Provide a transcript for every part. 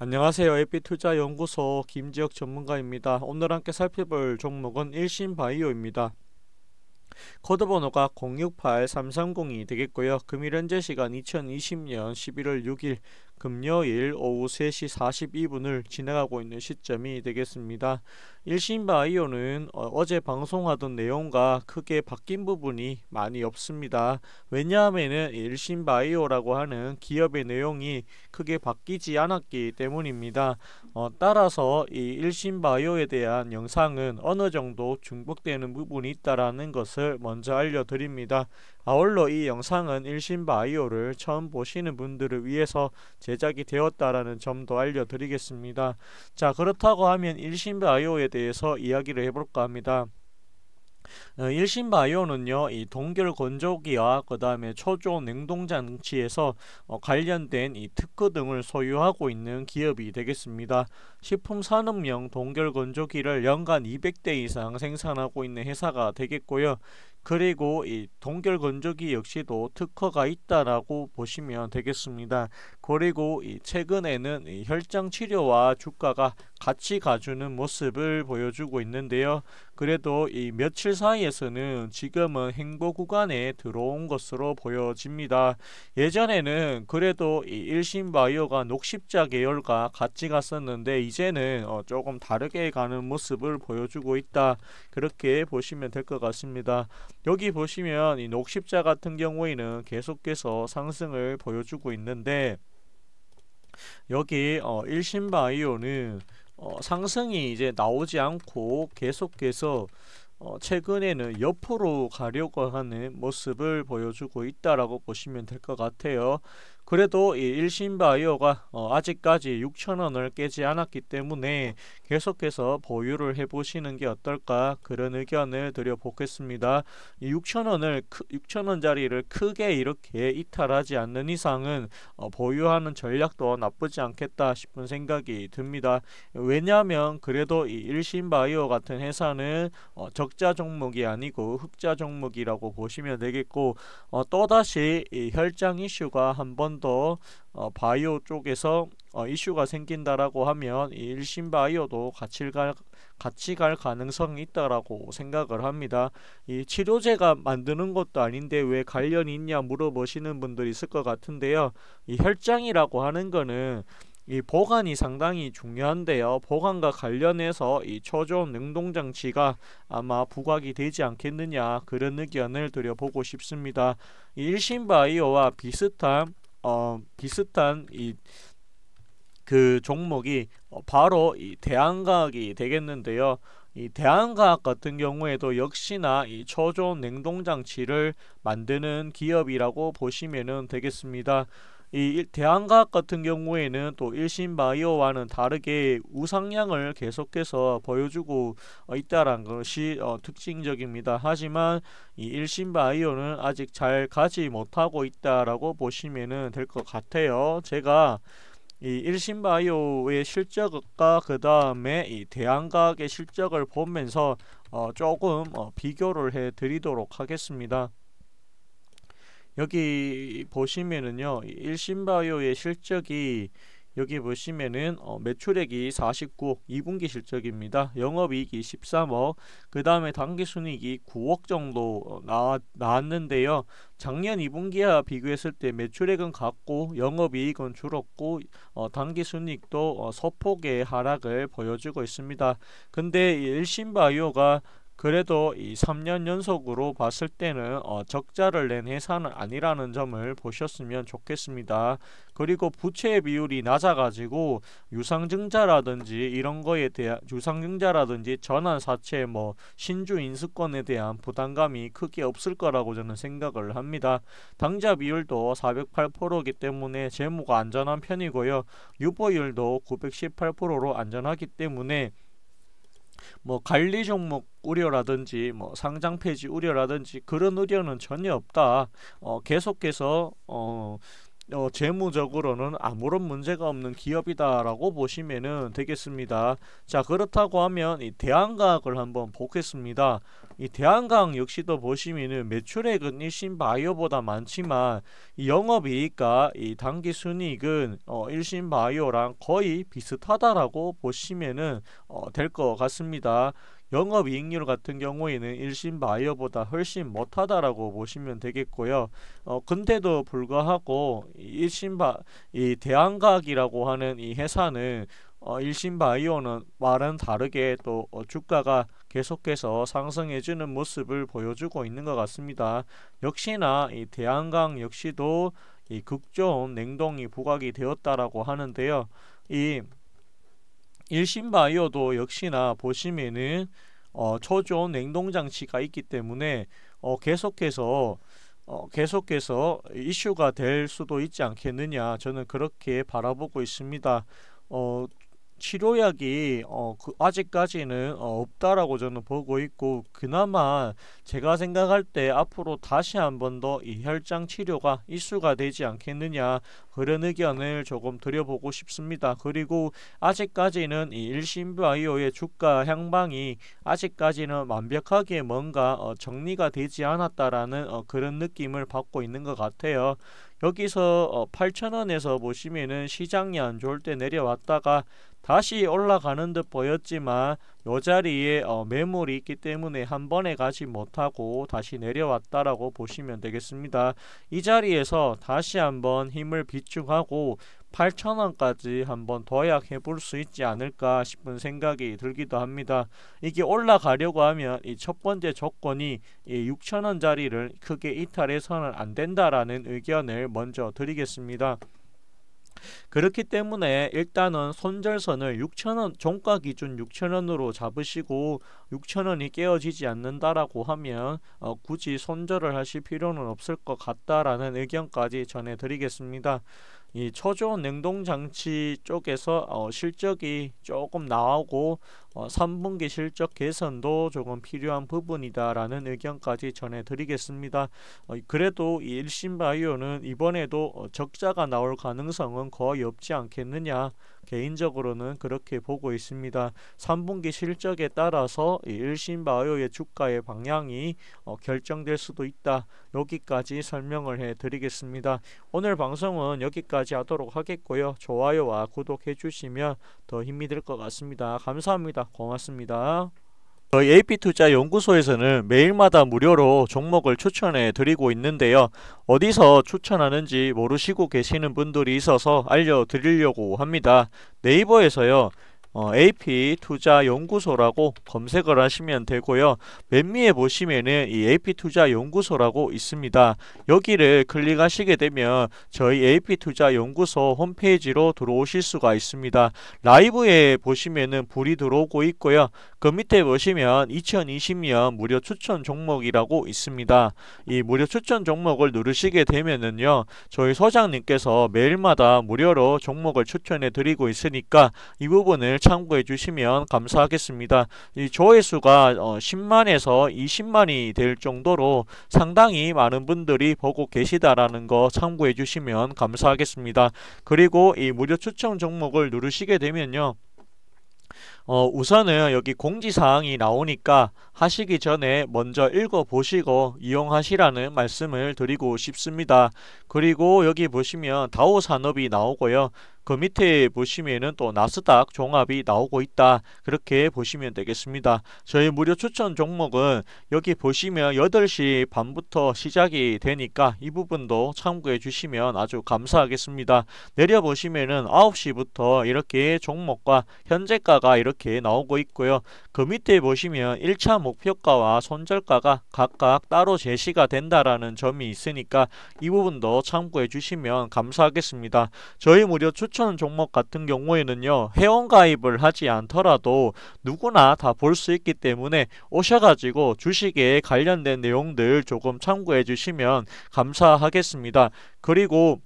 안녕하세요. 에피투자연구소 김지혁 전문가입니다. 오늘 함께 살펴볼 종목은 일신바이오입니다. 코드번호가 068-3302 되겠고요. 금일 현재 시간 2020년 11월 6일 금요일 오후 3시 42분을 진행하고 있는 시점이 되겠습니다. 1심 바이오는 어, 어제 방송하던 내용과 크게 바뀐 부분이 많이 없습니다. 왜냐하면 1심 바이오라고 하는 기업의 내용이 크게 바뀌지 않았기 때문입니다. 어, 따라서 이 1심 바이오에 대한 영상은 어느 정도 중복되는 부분이 있다는 것을 먼저 알려드립니다. 아울러 이 영상은 1심 바이오를 처음 보시는 분들을 위해서 제작이 되었다라는 점도 알려드리겠습니다. 자 그렇다고 하면 1심 바이오에 대해서 이야기를 해볼까 합니다. 어, 일심 바이오는요, 이 동결 건조기와 그 다음에 초조 냉동장치에서 어, 관련된 이 특허 등을 소유하고 있는 기업이 되겠습니다. 식품 산업용 동결 건조기를 연간 200대 이상 생산하고 있는 회사가 되겠고요. 그리고 이 동결 건조기 역시도 특허가 있다라고 보시면 되겠습니다. 그리고 이 최근에는 이 혈장 치료와 주가가 같이 가주는 모습을 보여주고 있는데요. 그래도 이 며칠 사이에서는 지금은 행보 구간에 들어온 것으로 보여집니다. 예전에는 그래도 이 일신바이오가 녹십자 계열과 같이 갔었는데 이제는 어 조금 다르게 가는 모습을 보여주고 있다. 그렇게 보시면 될 것 같습니다. 여기 보시면 이 녹십자 같은 경우에는 계속해서 상승을 보여주고 있는데 여기 어, 일신바이오는 어, 상승이 이제 나오지 않고 계속해서 어, 최근에는 옆으로 가려고 하는 모습을 보여주고 있다라고 보시면 될 것 같아요. 그래도 이 일신바이오가 어 아직까지 6천원을 깨지 않았기 때문에 계속해서 보유를 해보시는 게 어떨까 그런 의견을 드려보겠습니다. 6천원을 6천원짜리를 크게 이렇게 이탈하지 않는 이상은 어 보유하는 전략도 나쁘지 않겠다 싶은 생각이 듭니다. 왜냐하면 그래도 이 일신바이오 같은 회사는 어 적자 종목이 아니고 흑자 종목이라고 보시면 되겠고 어, 또다시 혈장 이슈가 한번 조더 어, 바이오 쪽에서 어, 이슈가 생긴다라고 하면 이 일신 바이오도 같이 갈 같이 갈 가능성이 있다라고 생각을 합니다. 이 치료제가 만드는 것도 아닌데 왜 관련이 있냐 물어보시는 분들이 있을 것 같은데요. 이 혈장이라고 하는 거는 이 보관이 상당히 중요한데요. 보관과 관련해서 이 초저온 냉동 장치가 아마 부각이 되지 않겠느냐 그런 의견을 드려보고 싶습니다. 일신 바이오와 비슷한 어, 비슷한 이 그 종목이 어, 바로 이 대한과학이 되겠는데요. 이 대한과학 같은 경우에도 역시나 이 초전 냉동장치를 만드는 기업이라고 보시면 되겠습니다. 이대안학 같은 경우에는 또 일신바이오와는 다르게 우상향을 계속해서 보여주고 어, 있다는 것이 어, 특징적입니다. 하지만 이 일신바이오는 아직 잘 가지 못하고 있다라고 보시면 될 것 같아요. 제가 이 일신바이오의 실적과 그 다음에 이대안학의 실적을 보면서 어, 조금 어, 비교를 해드리도록 하겠습니다. 여기 보시면은요. 일신바이오의 실적이 여기 보시면은 어, 매출액이 4 9 2분기 실적입니다. 영업이익이 13억 그 다음에 당기순이익이 9억 정도 어, 나, 나왔는데요. 작년 2분기와 비교했을 때 매출액은 같고 영업이익은 줄었고 어, 당기순이익도 어, 서폭의 하락을 보여주고 있습니다. 근데 일신바이오가 그래도 이 3년 연속으로 봤을 때는 어, 적자를 낸 회사는 아니라는 점을 보셨으면 좋겠습니다. 그리고 부채 비율이 낮아가지고 유상증자라든지 이런 거에 대한 유상증자라든지 전환사채 뭐 신주 인수권에 대한 부담감이 크게 없을 거라고 저는 생각을 합니다. 당좌 비율도 408%이기 때문에 재무가 안전한 편이고요. 유보율도 918%로 안전하기 때문에 뭐 관리 종목 우려라든지 뭐 상장 폐지 우려라든지 그런 우려는 전혀 없다. 어, 계속해서 어, 어, 재무적으로는 아무런 문제가 없는 기업이다라고 보시면 되겠습니다. 자 그렇다고 하면 이 대한과학을 한번 보겠습니다. 이 대한과학 역시도 보시면 매출액은 일신바이오보다 많지만 영업이익과 이 당기순이익은 어, 일신바이오랑 거의 비슷하다라고 보시면 어, 될것 같습니다. 영업이익률 같은 경우에는 일심 바이오보다 훨씬 못하다라고 보시면 되겠고요. 어, 근데도 불구하고 일심 바, 이 대한각이라고 하는 이 회사는 어, 일심 바이오는 말은 다르게 또 어, 주가가 계속해서 상승해주는 모습을 보여주고 있는 것 같습니다. 역시나 이대한각 역시도 이 극존 냉동이 부각이 되었다라고 하는데요. 이 일신 바이어도 역시나 보시면은 어, 초존 냉동 장치가 있기 때문에 어, 계속해서 어, 계속해서 이슈가 될 수도 있지 않겠느냐 저는 그렇게 바라보고 있습니다. 어, 치료약이 어, 그 아직까지는 어, 없다라고 저는 보고 있고 그나마 제가 생각할 때 앞으로 다시 한 번 더 이 혈장 치료가 이슈가 되지 않겠느냐 그런 의견을 조금 드려보고 싶습니다. 그리고 아직까지는 이 일신부 아이오의 주가 향방이 아직까지는 완벽하게 뭔가 어, 정리가 되지 않았다라는 어, 그런 느낌을 받고 있는 것 같아요. 여기서 8,000원에서 어, 보시면은 시장이 안 좋을 때 내려왔다가 다시 올라가는 듯 보였지만 요 자리에 어, 매물이 있기 때문에 한 번에 가지 못하고 다시 내려왔다라고 보시면 되겠습니다. 이 자리에서 다시 한번 힘을 비축하고 8,000원까지 한번 도약해 볼 수 있지 않을까 싶은 생각이 들기도 합니다. 이게 올라가려고 하면 이 첫 번째 조건이 6,000원짜리를 크게 이탈해서는 안 된다라는 의견을 먼저 드리겠습니다. 그렇기 때문에 일단은 손절선을 6천원 종가 기준 6천원으로 잡으시고 6천원이 깨어지지 않는다라고 하면 어, 굳이 손절을 하실 필요는 없을 것 같다라는 의견까지 전해드리겠습니다. 이 초조 냉동 장치 쪽에서 어, 실적이 조금 나오고 어, 3분기 실적 개선도 조금 필요한 부분이다라는 의견까지 전해드리겠습니다. 어, 그래도 이 일신바이오는 이번에도 어, 적자가 나올 가능성은 거의 없지 않겠느냐 개인적으로는 그렇게 보고 있습니다. 3분기 실적에 따라서 일신바이오의 주가의 방향이 어, 결정될 수도 있다. 여기까지 설명을 해드리겠습니다. 오늘 방송은 여기까지 하도록 하겠고요. 좋아요와 구독해 주시면 더 힘이 될 것 같습니다. 감사합니다. 고맙습니다. 저희 AP투자연구소에서는 매일마다 무료로 종목을 추천해 드리고 있는데요. 어디서 추천하는지 모르시고 계시는 분들이 있어서 알려드리려고 합니다. 네이버에서요. 어, AP투자연구소라고 검색을 하시면 되고요. 맨 위에 보시면은 이 AP투자연구소라고 있습니다. 여기를 클릭하시게 되면 저희 AP투자연구소 홈페이지로 들어오실 수가 있습니다. 라이브에 보시면은 불이 들어오고 있고요. 그 밑에 보시면 2020년 무료 추천 종목이라고 있습니다. 이 무료 추천 종목을 누르시게 되면은요. 저희 소장님께서 매일마다 무료로 종목을 추천해 드리고 있으니까 이 부분을 참고해 주시면 감사하겠습니다. 이 조회수가 어 10만에서 20만이 될 정도로 상당히 많은 분들이 보고 계시다라는 거 참고해 주시면 감사하겠습니다. 그리고 이 무료 추천 종목을 누르시게 되면요. 어, 우선은 여기 공지사항이 나오니까 하시기 전에 먼저 읽어보시고 이용하시라는 말씀을 드리고 싶습니다. 그리고 여기 보시면 다오산업이 나오고요. 그 밑에 보시면또 나스닥 종합이 나오고 있다. 그렇게 보시면 되겠습니다. 저희 무료 추천 종목은 여기 보시면 8시 반부터 시작이 되니까 이 부분도 참고해 주시면 아주 감사하겠습니다. 내려보시면 9시부터 이렇게 종목과 현재가가 이렇게 이렇게 나오고 있고요. 그 밑에 보시면 1차 목표가와 손절가가 각각 따로 제시가 된다라는 점이 있으니까 이 부분도 참고해 주시면 감사하겠습니다. 저희 무료 추천 종목 같은 경우에는요. 회원가입을 하지 않더라도 누구나 다 볼 수 있기 때문에 오셔가지고 주식에 관련된 내용들 조금 참고해 주시면 감사하겠습니다. 그리고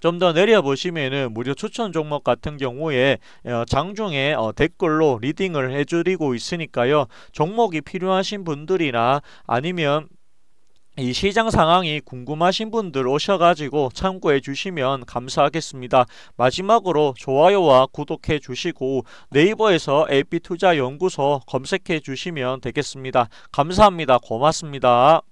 좀더 내려보시면은 무료 추천 종목 같은 경우에 어, 장중에 어, 댓글로 리딩을 해드리고 있으니까요. 종목이 필요하신 분들이나 아니면 이 시장 상황이 궁금하신 분들 오셔가지고 참고해 주시면 감사하겠습니다. 마지막으로 좋아요와 구독해 주시고 네이버에서 AP투자연구소 검색해 주시면 되겠습니다. 감사합니다. 고맙습니다.